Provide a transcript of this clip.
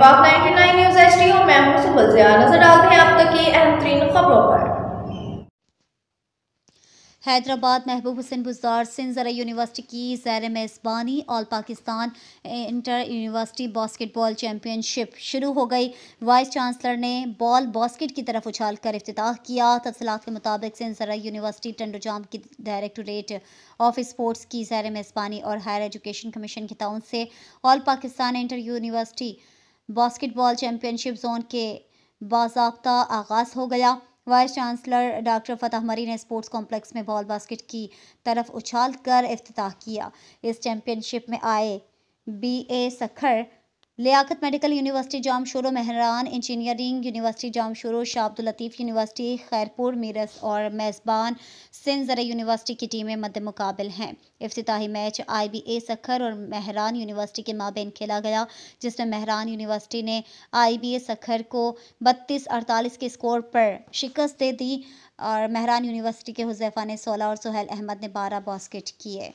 पाक 99 news H D और मैं हूं सुबह नजर डालते हैं आप तक की अहम तरीन खबरों पर हैदराबाद महबूब हुसैन बुजार सिंह ज़रा यूनिवर्सिटी की जैर मेज़बानी all Pakistan inter university basketball championship शुरू हो गई वाइस चांसलर ने बॉल बास्केट की तरफ उछाल कर अफ्ताह किया तफसलत के मुताबिक सिंह ज़रा यूनिवर्सिटी टंडोजाम की डायरेक्टोरेट ऑफ स्पोर्ट्स की जैर मेज़बानी और हायर एजुकेशन कमीशन के ताउन से all Pakistan inter university basketball championship zone के बाबा आगाज़ हो गया vice chancellor doctor Fateh Marri ने स्पोर्ट्स कॉम्प्लेक्स में बॉल बास्केट की तरफ उछाल कर अफ्ताह किया इस चैम्पियनशिप में आए B A Sukkur Liaquat medical university Jamshoro Mehran engineering university Jamshoro Abdul Latif university Khairpur Mirs और मेज़बान सिंध ज़रा यूनिवर्सिटी की टीमें मद मुकाबल हैं अफ्ताही match I B A Sukkur और मेहरान यूनिवर्सिटी के माबेन खेला गया जिसमें मेहरान यूनिवर्सिटी ने आई बी ए सखर को बत्तीस अड़तालीस के स्कोर पर शिकस्त दे दी और मेहरान यूनिवर्सिटी के हुजैफा ने सोलह और सुहैल अहमद ने बारह बास्केट किए